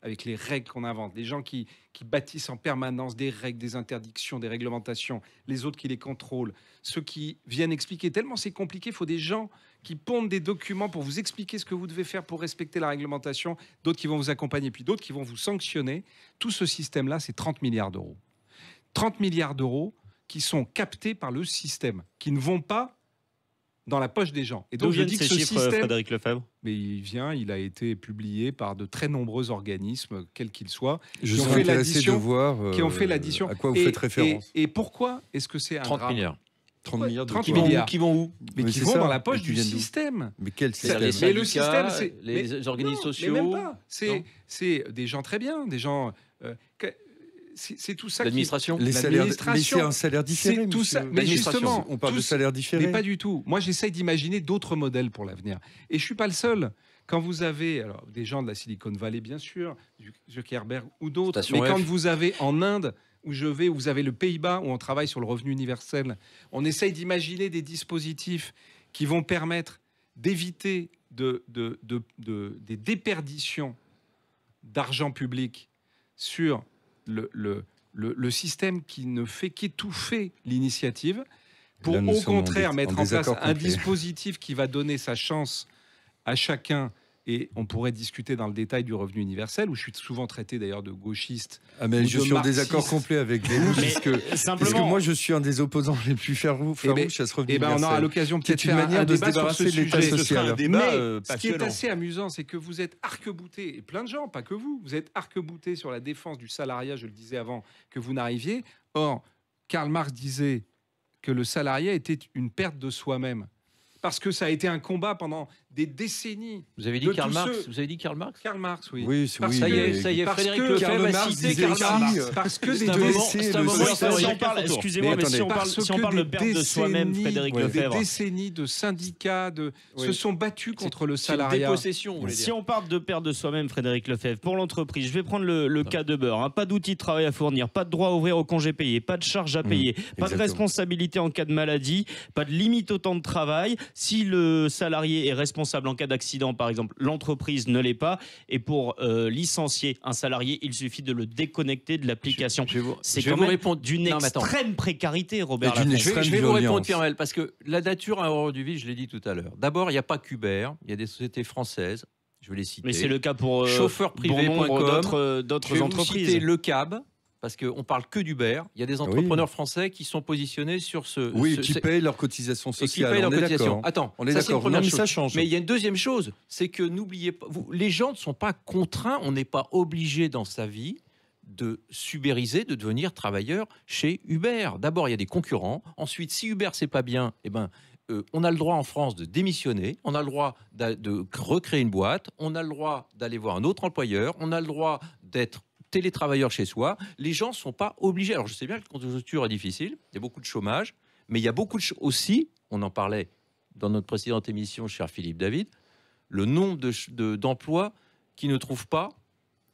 avec les règles qu'on invente, les gens qui, qui, bâtissent en permanence des règles, des interdictions, des réglementations, les autres qui les contrôlent, ceux qui viennent expliquer. Tellement c'est compliqué, il faut des gens qui pondent des documents pour vous expliquer ce que vous devez faire pour respecter la réglementation, d'autres qui vont vous accompagner, puis d'autres qui vont vous sanctionner. Tout ce système-là, c'est 30 milliards d'euros. 30 milliards d'euros qui sont captés par le système, qui ne vont pas dans la poche des gens. Et donc, je dis que ce euh, système, Frédéric Lefebvre Mais il vient, il a été publié par de très nombreux organismes, quels qu'ils soient, je qui, ont fait de voir, qui ont fait euh, l'addition. À quoi vous faites référence et, pourquoi est-ce que c'est un 30 milliards. 30 milliards, de 30 milliards. Qui, vont où, Mais, qui vont dans la poche du système. Mais quel système les le système, c'est les organismes sociaux. C'est des gens très bien, des gens. Euh, c'est tout ça. L'administration. Les salaires. C'est un salaire différé. Tout Mais justement, on parle de salaire différé. Mais pas du tout. Moi, j'essaye d'imaginer d'autres modèles pour l'avenir. Et je suis pas le seul. Quand vous avez alors, des gens de la Silicon Valley, bien sûr, Zuckerberg ou d'autres, mais quand vous avez en Inde, où je vais, où vous avez le Pays-Bas, où on travaille sur le revenu universel, on essaye d'imaginer des dispositifs qui vont permettre d'éviter de, de, des déperditions d'argent public sur le, le, système qui ne fait qu'étouffer l'initiative pour au contraire mettre en, place un dispositif qui va donner sa chance à chacun et on pourrait discuter dans le détail du revenu universel, où je suis souvent traité d'ailleurs de gauchiste. Ah, mais je suis en désaccord complet avec vous, puisque, que moi je suis un des opposants les plus farouches eh ben, à ce revenu et eh ben, On aura l'occasion peut-être de faire manière un de débat sur ce de hein. mais euh, ce qui est assez amusant, c'est que vous êtes arquebouté et plein de gens, pas que vous, vous êtes arquebouté sur la défense du salariat, je le disais avant que vous n'arriviez. Or, Karl Marx disait que le salariat était une perte de soi-même parce que ça a été un combat pendant des décennies. Vous avez dit Karl Marx Vous avez dit Karl Marx Karl Marx, oui. Oui, oui ça y est, ça y est Frédéric Lefebvre a cité Karl Marx. Parce que des décennies. Excusez-moi, mais si on parle, de perte de soi-même, Frédéric Lefebvre. Des décennies de syndicats de... se sont battus contre le salariat. Si on parle de perte de soi-même, Frédéric Lefebvre, pour l'entreprise, je vais prendre le cas de beurre. Hein. Pas d'outils de travail à fournir, pas de droit à ouvrir au congé payé, pas de charge à mmh, payer, pas de responsabilité en cas de maladie, pas de limite au temps de travail. Si le salarié est responsable en cas d'accident, par exemple, l'entreprise ne l'est pas. Et pour euh, licencier un salarié, il suffit de le déconnecter de l'application. C'est quand même répondre. d'une extrême précarité, Robert. je, vais, vous répondre, Pierre-Mel parce que la nature à du vide, je l'ai dit tout à l'heure. D'abord, il n'y a pas qu'Uber, il y a des sociétés françaises, je vais les citer. Mais c'est le cas pour euh, chauffeur d'autres, euh, d'autres je vais entreprises. Vous citer le CAB, parce qu'on parle que d'Uber. Il y a des entrepreneurs français qui sont positionnés sur ce. Oui, qui payent leurs cotisations sociales. on leurs Attends, on est d'accord. Mais ça change. Mais il y a une deuxième chose, c'est que n'oubliez pas, les gens ne sont pas contraints, on n'est pas obligé dans sa vie de subériser, de devenir travailleur chez Uber. D'abord, il y a des concurrents. Ensuite, si Uber c'est pas bien, eh ben euh, on a le droit en France de démissionner, on a le droit de recréer une boîte, on a le droit d'aller voir un autre employeur, on a le droit d'être les travailleurs chez soi, les gens ne sont pas obligés. Alors je sais bien que la conjoncture est difficile, il y a beaucoup de chômage, mais il y a beaucoup de aussi, on en parlait dans notre précédente émission, cher Philippe David, le nombre d'emplois de, qui ne trouvent pas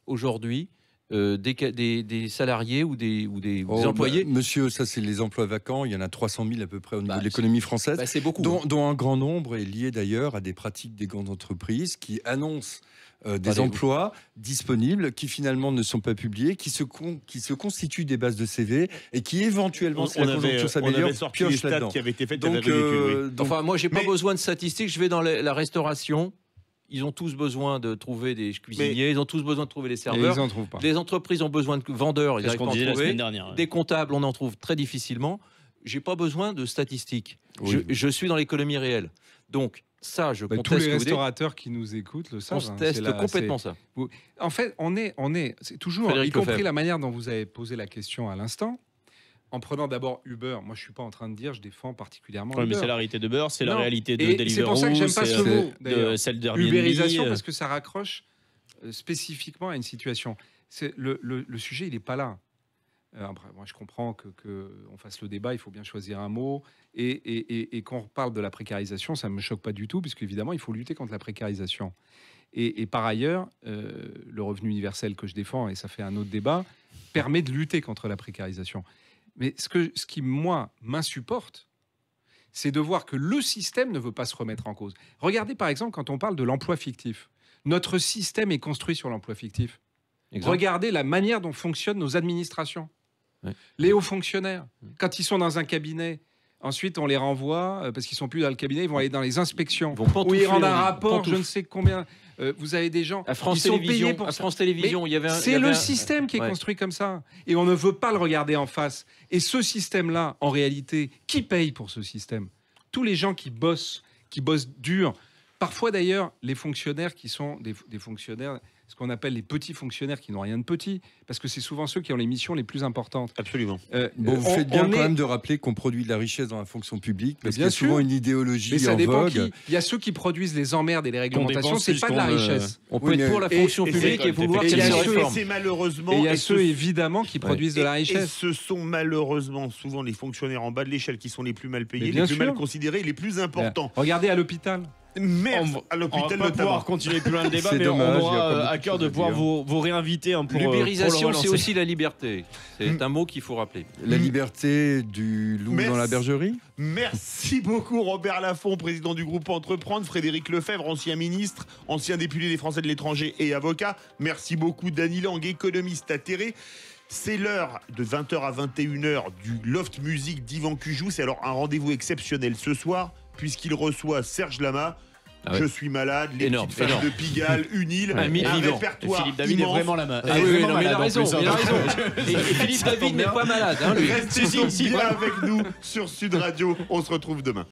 aujourd'hui euh, des, salariés ou des, ou des, oh, employés Monsieur, ça c'est les emplois vacants, il y en a 300 000 à peu près au niveau bah, de l'économie française, bah, c'est beaucoup, hein. dont, un grand nombre est lié d'ailleurs à des pratiques des grandes entreprises qui annoncent euh, des emplois disponibles qui finalement ne sont pas publiés, qui se, qui se constituent des bases de CV et qui éventuellement, on, on la conjoncture s'améliore, là-dedans. Qui été donc, euh, donc, enfin, moi, j'ai pas besoin de statistiques. Je vais dans la restauration. Ils ont tous besoin de trouver des cuisiniers, ils ont tous besoin de trouver des serveurs. Des Les entreprises ont besoin de vendeurs, ils Des comptables, on en trouve très difficilement. J'ai pas besoin de statistiques. je, suis dans l'économie réelle. Donc ça, je bah, conteste. Tous les restaurateurs qui nous écoutent le savent. On se teste complètement ça. En fait, on est, on est, c'est toujours, y compris la manière dont vous avez posé la question à l'instant en prenant d'abord Uber, moi je suis pas en train de dire je défends particulièrement Mais c'est la réalité d'Uber, c'est la réalité de Deliveroo. C'est pour ça que j'aime pas ce euh, mot, de celle Uberisation, euh. parce que ça raccroche euh, spécifiquement à une situation. le, sujet, il n'est pas là. après, moi, je comprends que, fasse le débat, il faut bien choisir un mot. Et, et, et, quand on parle de la précarisation, ça ne me choque pas du tout, puisque évidemment, il faut lutter contre la précarisation. Et, par ailleurs, le revenu universel que je défends, et ça fait un autre débat, permet de lutter contre la précarisation. Mais ce, que, ce qui, moi, m'insupporte, c'est de voir que le système ne veut pas se remettre en cause. Regardez, par exemple, quand on parle de l'emploi fictif. Notre système est construit sur l'emploi fictif. Regardez la manière dont fonctionnent nos administrations. Les hauts fonctionnaires, quand ils sont dans un cabinet, Ensuite, on les renvoie euh, parce qu'ils sont plus dans le cabinet, ils vont aller dans les inspections. Ils vont ils rendent un rapport, je ne sais combien. Euh, vous avez des gens à France qui sont payés pour France Télévisions. Il y avait c'est le système qui est construit comme ça, et on ne veut pas le regarder en face. Et ce système-là, en réalité, qui paye pour ce système Tous les gens qui bossent, qui bossent dur. Parfois d'ailleurs, les fonctionnaires qui sont des, des fonctionnaires ce qu'on appelle les petits fonctionnaires qui n'ont rien de petit, parce que c'est souvent ceux qui ont les missions les plus importantes. Absolument. Euh, bon, vous faites bien quand même de rappeler qu'on produit de la richesse dans la fonction publique, parce qu'il y a souvent une idéologie en dépend Il y a ceux qui produisent les emmerdes et les réglementations, c'est pas de la euh, richesse. On peut être pour la fonction et publique et vouloir qu'il y ait malheureusement. Et il y a ceux évidemment qui produisent de la richesse. ce sont malheureusement souvent les fonctionnaires en bas de l'échelle qui sont les plus mal payés, les plus mal considérés, les plus importants. Regardez à l'hôpital. Merde, on, à l'hôpital va pas pouvoir continuer plus loin le débat, mais on aura à cœur de pouvoir hein. vous, vous, réinviter. Hein, pour, euh, L'ubérisation, c'est aussi la liberté. C'est mm. un mot qu'il faut rappeler. La liberté du loup dans la bergerie Merci beaucoup Robert Laffont, président du groupe Entreprendre, Frédéric Lefebvre, ancien ministre, ancien député des Français de l'étranger et avocat. Merci beaucoup Dany Lang, économiste atterré. C'est l'heure de 20h à 21h du Loft Music d'Ivan Cujou. C'est alors un rendez-vous exceptionnel ce soir puisqu'il reçoit Serge Lama. Ah Je suis malade, les petites énorme. de Pigalle, une île, un Philippe David est vraiment la ah main. il a raison, il a hein. raison. Philippe David n'est pas malade. Hein, Restez ici, avec nous sur Sud Radio. On se retrouve demain.